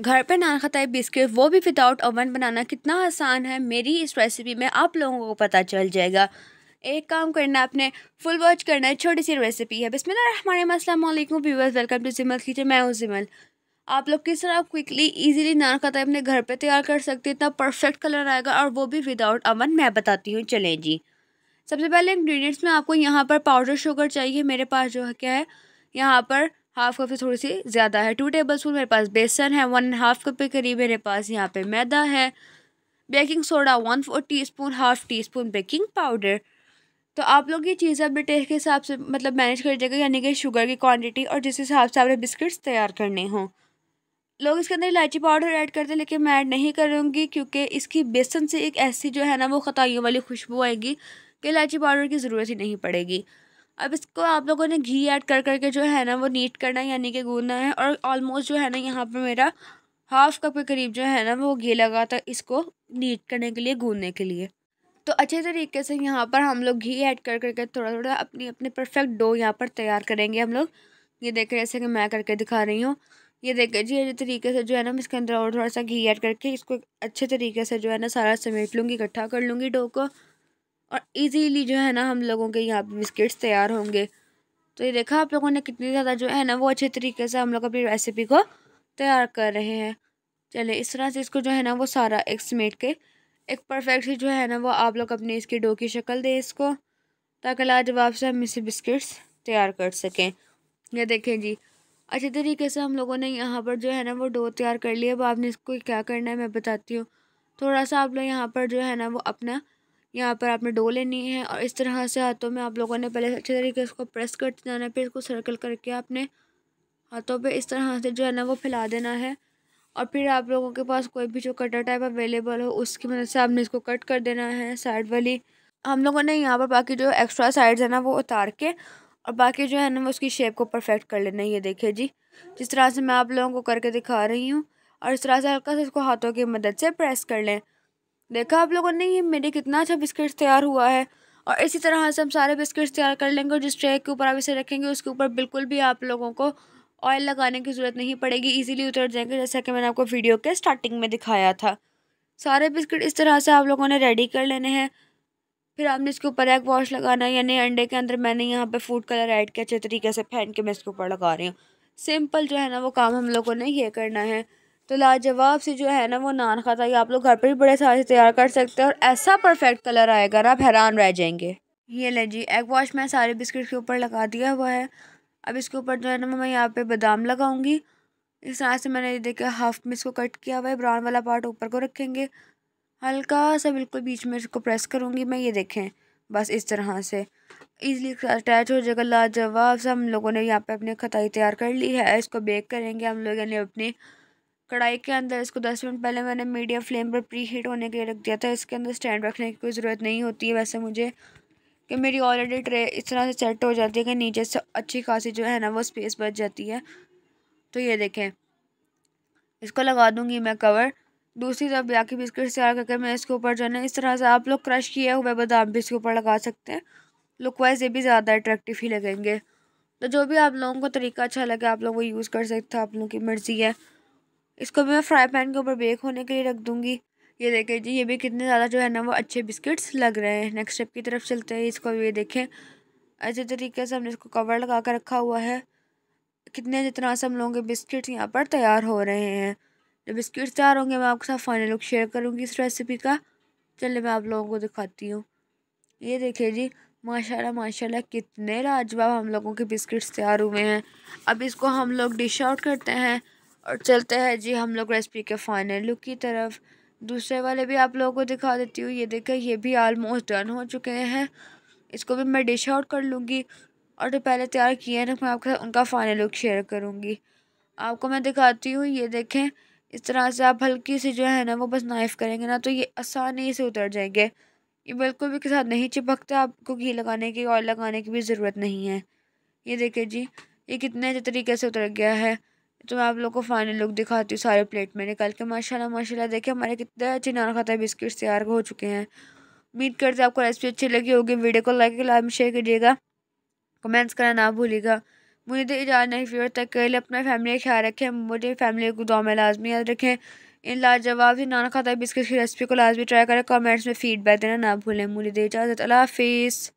घर पर नान खताई बिस्किट वो भी विदाउट ओवन बनाना कितना आसान है मेरी इस रेसिपी में आप लोगों को पता चल जाएगा एक काम करना आपने फुल वॉच करना है छोटी सी रेसिपी है बिस्मिल्लाम अल्लाम व्यूवर्स वेलकम टू जिमल मैं हूँ जिमल आप लोग किस तरह क्विकली इजीली नान खताई अपने घर पे तैयार कर सकते हैं इतना परफेक्ट कलर आएगा और वो भी विदाउट अवन मैं बताती हूँ चलें जी सबसे पहले इंग्रेडिएंट्स में आपको यहाँ पर पाउडर शुगर चाहिए मेरे पास जो है क्या है यहाँ पर हाफ कप से थोड़ी सी ज़्यादा है टू टेबल स्पून मेरे पास बेसन है वन एंड हाफ कप के करीब मेरे पास यहाँ पे मैदा है baking soda one four teaspoon half teaspoon baking powder तो आप लोग ये चीज़ अपने टेस्ट के हिसाब से मतलब मैनेज कर जाएगा यानी कि शुगर की क्वांटिटी और जिस हिसाब से आपने बिस्किट्स तैयार करने हों लोग इसके अंदर इलायची पाउडर ऐड करते हैं लेकिन मैं ऐड नहीं करूँगी क्योंकि इसकी बेसन से एक ऐसी जो है ना वो खताइयों वाली खुशबू आएगी कि इलायची पाउडर की ज़रूरत ही नहीं पड़ेगी अब इसको आप लोगों ने घी ऐड कर करके जो है ना वो नीट करना है यानी कि गूंदना है और ऑलमोस्ट जो है ना यहाँ पर मेरा हाफ कप के करीब जो है ना वो घी लगा था इसको नीट करने के लिए गूंदने के लिए तो अच्छे तरीके से यहाँ पर हम लोग घी ऐड कर करके थोड़ा थोड़ा अपनी अपने परफेक्ट डो यहाँ पर तैयार करेंगे हम लोग ये रहे जैसे कि मैं करके दिखा रही हूँ ये देखें जी अच्छे तरीके से जो है ना मैं इसके अंदर और थोड़ा सा घी ऐड करके इसको अच्छे तरीके से जो है ना सारा समेट लूँगी इकट्ठा कर लूँगी डो को और इजीली जो है ना हम लोगों के यहाँ पे बिस्किट्स तैयार होंगे तो ये देखा आप लोगों ने कितनी ज़्यादा जो है ना वो अच्छे तरीके से हम लोग अपनी रेसिपी को तैयार कर रहे हैं चले इस तरह से इसको जो है ना वो सारा एक समेट के एक परफेक्टली जो है ना वो आप लोग अपने इसकी डो की शक्ल दें इसको ताकि लाजवाब से हम इसे बिस्किट्स तैयार कर सकें ये देखें जी अच्छे तरीके से हम लोगों ने यहाँ पर जो है ना वो डो तैयार कर लिया अब आपने इसको क्या करना है मैं बताती हूँ थोड़ा सा आप लोग यहाँ पर जो है ना वो अपना यहाँ पर आपने डो लेनी है और इस तरह से हाथों में आप लोगों ने पहले अच्छे तरीके से प्रेस करते जाना है फिर इसको सर्कल करके आपने हाथों पे इस तरह से जो है ना वो फैला देना है और फिर आप लोगों के पास कोई भी जो कटर टाइप अवेलेबल हो उसकी मदद से आपने इसको कट कर देना है साइड वाली हम लोगों ने यहाँ पर बाकी जो एक्स्ट्रा साइड्स है ना वो उतार के और बाकी जो है ना वो उसकी शेप को परफेक्ट कर लेना है ये देखिए जी जिस तरह से मैं आप लोगों को करके दिखा रही हूँ और इस तरह से हल्का सा इसको हाथों की मदद से प्रेस कर लें देखा आप लोगों ने ये मेरे कितना अच्छा बिस्किट तैयार हुआ है और इसी तरह से हम सारे बिस्किट्स तैयार कर लेंगे और जिस ट्रे के ऊपर आप इसे रखेंगे उसके ऊपर बिल्कुल भी आप लोगों को ऑयल लगाने की ज़रूरत नहीं पड़ेगी इजीली उतर जाएंगे जैसा कि मैंने आपको वीडियो के स्टार्टिंग में दिखाया था सारे बिस्किट इस तरह से आप लोगों ने रेडी कर लेने हैं फिर आपने इसके ऊपर एग वॉश लगाना है यानी अंडे के अंदर मैंने यहाँ पे फूड कलर ऐड के अच्छे तरीके से फैन के मैं इसके ऊपर लगा रही हूँ सिंपल जो है ना वो काम हम लोगों ने ये करना है तो लाजवाब से जो है ना वो नान खाता ये आप लोग घर पर भी बड़े सारे तैयार कर सकते हैं और ऐसा परफेक्ट कलर आएगा ना आप हैरान रह जाएंगे ये ले जी एग वॉश मैं सारे बिस्किट के ऊपर लगा दिया हुआ है अब इसके ऊपर जो है ना मैं यहाँ पे बादाम लगाऊंगी इस तरह से मैंने ये देखा हाफ में इसको कट किया हुआ है ब्राउन वाला पार्ट ऊपर को रखेंगे हल्का सा बिल्कुल बीच में इसको प्रेस करूँगी मैं ये देखें बस इस तरह से ईज़िली अटैच हो जाएगा लाजवाब से हम लोगों ने यहाँ पर अपनी खताई तैयार कर ली है इसको बेक करेंगे हम लोग यानी अपनी कढ़ाई के अंदर इसको दस मिनट पहले मैंने मीडियम फ्लेम पर प्री हीट होने के लिए रख दिया था इसके अंदर स्टैंड रखने की कोई ज़रूरत नहीं होती है वैसे मुझे कि मेरी ऑलरेडी ट्रे इस तरह से सेट हो जाती है कि नीचे से अच्छी खासी जो है ना वो स्पेस बच जाती है तो ये देखें इसको लगा दूँगी मैं कवर दूसरी तरफ बाकी बिस्किट तैयार करके मैं इसके ऊपर जो है ना इस तरह से आप लोग क्रश किए हुए बादाम भी इसके ऊपर लगा सकते हैं लुक वाइज ये भी ज़्यादा अट्रैक्टिव ही लगेंगे तो जो भी आप लोगों को तरीका अच्छा लगे आप लोग वो यूज़ कर सकते हैं आप लोगों की मर्ज़ी है इसको भी मैं फ्राई पैन के ऊपर बेक होने के लिए रख दूँगी ये देखें जी ये भी कितने ज़्यादा जो है ना वो अच्छे बिस्किट्स लग रहे हैं नेक्स्ट स्टेप की तरफ चलते हैं इसको ये देखें अच्छे तरीके से हमने इसको कवर लगा कर रखा हुआ है कितने जितना से हम लोगों के बिस्किट्स यहाँ पर तैयार हो रहे हैं जब बिस्किट्स तैयार होंगे मैं आपके साथ फाइनल लुक शेयर करूँगी इस रेसिपी का चलिए मैं आप लोगों को दिखाती हूँ ये देखिए जी माशाल्लाह माशाल्लाह कितने लाजवाब हम लोगों के बिस्किट्स तैयार हुए हैं अब इसको हम लोग डिश आउट करते हैं और चलते हैं जी हम लोग रेसिपी के फाइनल लुक की तरफ दूसरे वाले भी आप लोगों को दिखा देती हूँ ये देखें ये भी आलमोस्ट डन हो चुके हैं इसको भी मैं डिश आउट कर लूँगी और जो पहले तैयार किए हैं ना मैं आपके साथ उनका फाइनल लुक शेयर करूँगी आपको मैं दिखाती हूँ ये देखें इस तरह से आप हल्की सी जो है ना वो बस नाइफ करेंगे ना तो ये आसानी से उतर जाएंगे ये बिल्कुल भी के साथ नहीं चिपकते आपको घी लगाने की ऑयल लगाने की भी ज़रूरत नहीं है ये देखें जी ये कितने अच्छे तरीके से उतर गया है तो मैं आप लोग को फाइनल लुक दिखाती हूँ सारे प्लेट में निकाल के माशाल्लाह माशाल्लाह देखिए हमारे कितने अच्छे नान खाता बिस्किट्स तैयार हो चुके हैं उम्मीद करते आपको रेसिपी अच्छी लगी होगी वीडियो को लाइक लाइक शेयर कीजिएगा कमेंट्स करना ना भूलिएगा मुझे तो इजाज़ नहीं फेवर तक के लिए अपना फैमिली का ख्याल रखें मुझे फैमिली को दुआ में लाजमी याद रखें इन लाजवाब से नाना खाता बिस्किट की रेसिपी को लाजमी ट्राई करें कमेंट्स में फीडबैक देना ना भूलें मुझे दे इजाज़त अल्लाह हाफिज़